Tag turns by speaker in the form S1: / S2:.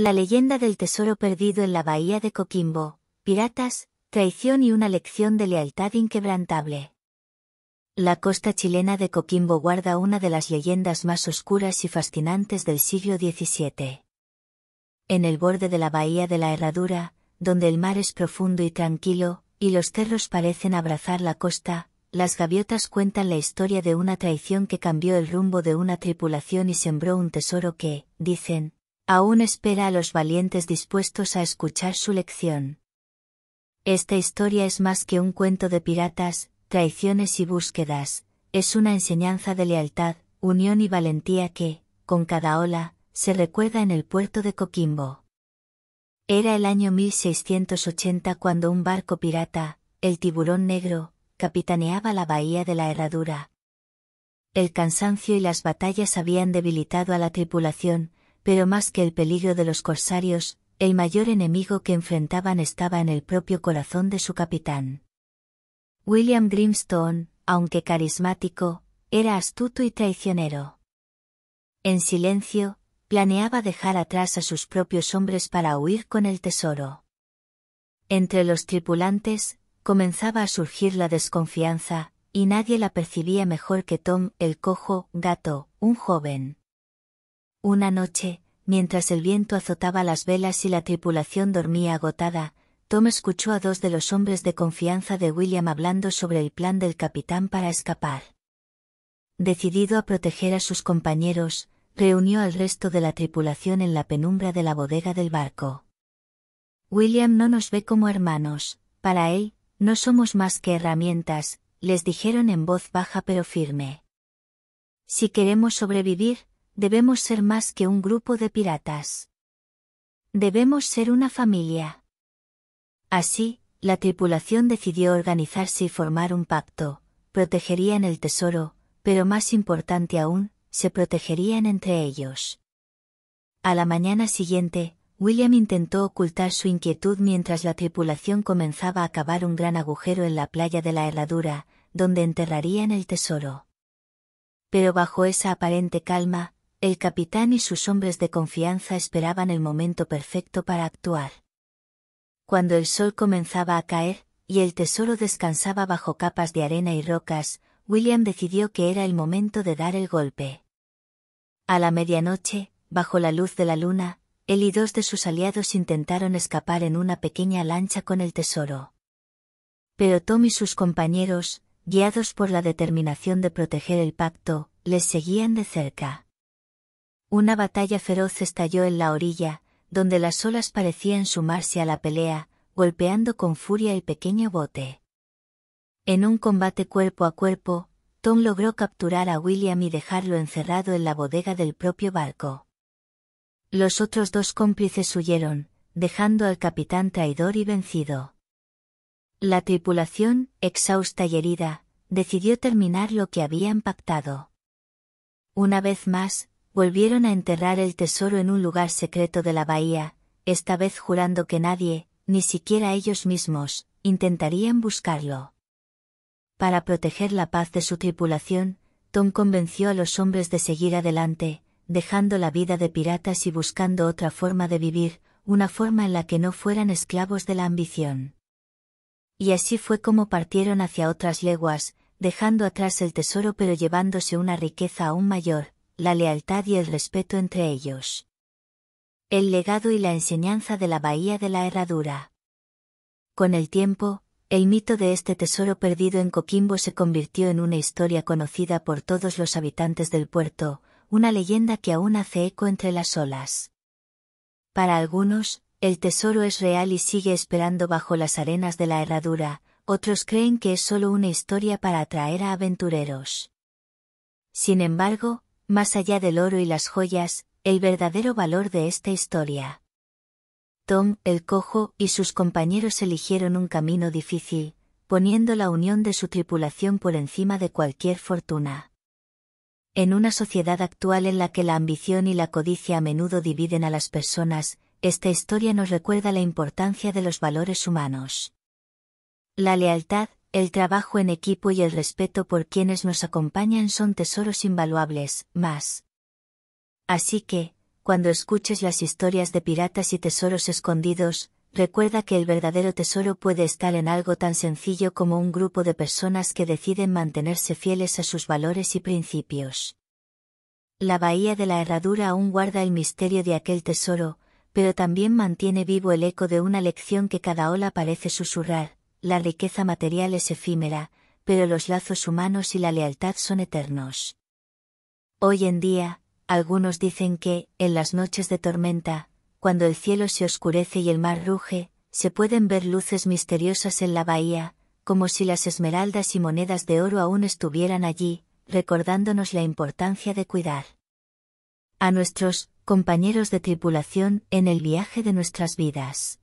S1: La leyenda del tesoro perdido en la bahía de Coquimbo, piratas, traición y una lección de lealtad inquebrantable. La costa chilena de Coquimbo guarda una de las leyendas más oscuras y fascinantes del siglo XVII. En el borde de la bahía de la Herradura, donde el mar es profundo y tranquilo, y los cerros parecen abrazar la costa, las gaviotas cuentan la historia de una traición que cambió el rumbo de una tripulación y sembró un tesoro que, dicen, aún espera a los valientes dispuestos a escuchar su lección. Esta historia es más que un cuento de piratas, traiciones y búsquedas, es una enseñanza de lealtad, unión y valentía que, con cada ola, se recuerda en el puerto de Coquimbo. Era el año 1680 cuando un barco pirata, el tiburón negro, capitaneaba la bahía de la Herradura. El cansancio y las batallas habían debilitado a la tripulación, pero más que el peligro de los corsarios, el mayor enemigo que enfrentaban estaba en el propio corazón de su capitán. William Grimstone, aunque carismático, era astuto y traicionero. En silencio, planeaba dejar atrás a sus propios hombres para huir con el tesoro. Entre los tripulantes, comenzaba a surgir la desconfianza, y nadie la percibía mejor que Tom, el cojo, gato, un joven. Una noche, mientras el viento azotaba las velas y la tripulación dormía agotada, Tom escuchó a dos de los hombres de confianza de William hablando sobre el plan del capitán para escapar. Decidido a proteger a sus compañeros, reunió al resto de la tripulación en la penumbra de la bodega del barco. William no nos ve como hermanos, para él, no somos más que herramientas, les dijeron en voz baja pero firme. Si queremos sobrevivir, debemos ser más que un grupo de piratas. Debemos ser una familia. Así, la tripulación decidió organizarse y formar un pacto, protegerían el tesoro, pero más importante aún, se protegerían entre ellos. A la mañana siguiente, William intentó ocultar su inquietud mientras la tripulación comenzaba a cavar un gran agujero en la playa de la herradura, donde enterrarían el tesoro. Pero bajo esa aparente calma, el capitán y sus hombres de confianza esperaban el momento perfecto para actuar. Cuando el sol comenzaba a caer, y el tesoro descansaba bajo capas de arena y rocas, William decidió que era el momento de dar el golpe. A la medianoche, bajo la luz de la luna, él y dos de sus aliados intentaron escapar en una pequeña lancha con el tesoro. Pero Tom y sus compañeros, guiados por la determinación de proteger el pacto, les seguían de cerca. Una batalla feroz estalló en la orilla, donde las olas parecían sumarse a la pelea, golpeando con furia el pequeño bote. En un combate cuerpo a cuerpo, Tom logró capturar a William y dejarlo encerrado en la bodega del propio barco. Los otros dos cómplices huyeron, dejando al capitán traidor y vencido. La tripulación, exhausta y herida, decidió terminar lo que habían pactado. Una vez más, volvieron a enterrar el tesoro en un lugar secreto de la bahía, esta vez jurando que nadie, ni siquiera ellos mismos, intentarían buscarlo. Para proteger la paz de su tripulación, Tom convenció a los hombres de seguir adelante, dejando la vida de piratas y buscando otra forma de vivir, una forma en la que no fueran esclavos de la ambición. Y así fue como partieron hacia otras leguas, dejando atrás el tesoro pero llevándose una riqueza aún mayor, la lealtad y el respeto entre ellos. El legado y la enseñanza de la Bahía de la Herradura. Con el tiempo, el mito de este tesoro perdido en Coquimbo se convirtió en una historia conocida por todos los habitantes del puerto, una leyenda que aún hace eco entre las olas. Para algunos, el tesoro es real y sigue esperando bajo las arenas de la herradura, otros creen que es solo una historia para atraer a aventureros. Sin embargo, más allá del oro y las joyas, el verdadero valor de esta historia. Tom, el cojo, y sus compañeros eligieron un camino difícil, poniendo la unión de su tripulación por encima de cualquier fortuna. En una sociedad actual en la que la ambición y la codicia a menudo dividen a las personas, esta historia nos recuerda la importancia de los valores humanos. La lealtad, el trabajo en equipo y el respeto por quienes nos acompañan son tesoros invaluables, más. Así que, cuando escuches las historias de piratas y tesoros escondidos, recuerda que el verdadero tesoro puede estar en algo tan sencillo como un grupo de personas que deciden mantenerse fieles a sus valores y principios. La bahía de la herradura aún guarda el misterio de aquel tesoro, pero también mantiene vivo el eco de una lección que cada ola parece susurrar, la riqueza material es efímera, pero los lazos humanos y la lealtad son eternos. Hoy en día, algunos dicen que, en las noches de tormenta, cuando el cielo se oscurece y el mar ruge, se pueden ver luces misteriosas en la bahía, como si las esmeraldas y monedas de oro aún estuvieran allí, recordándonos la importancia de cuidar a nuestros compañeros de tripulación en el viaje de nuestras vidas.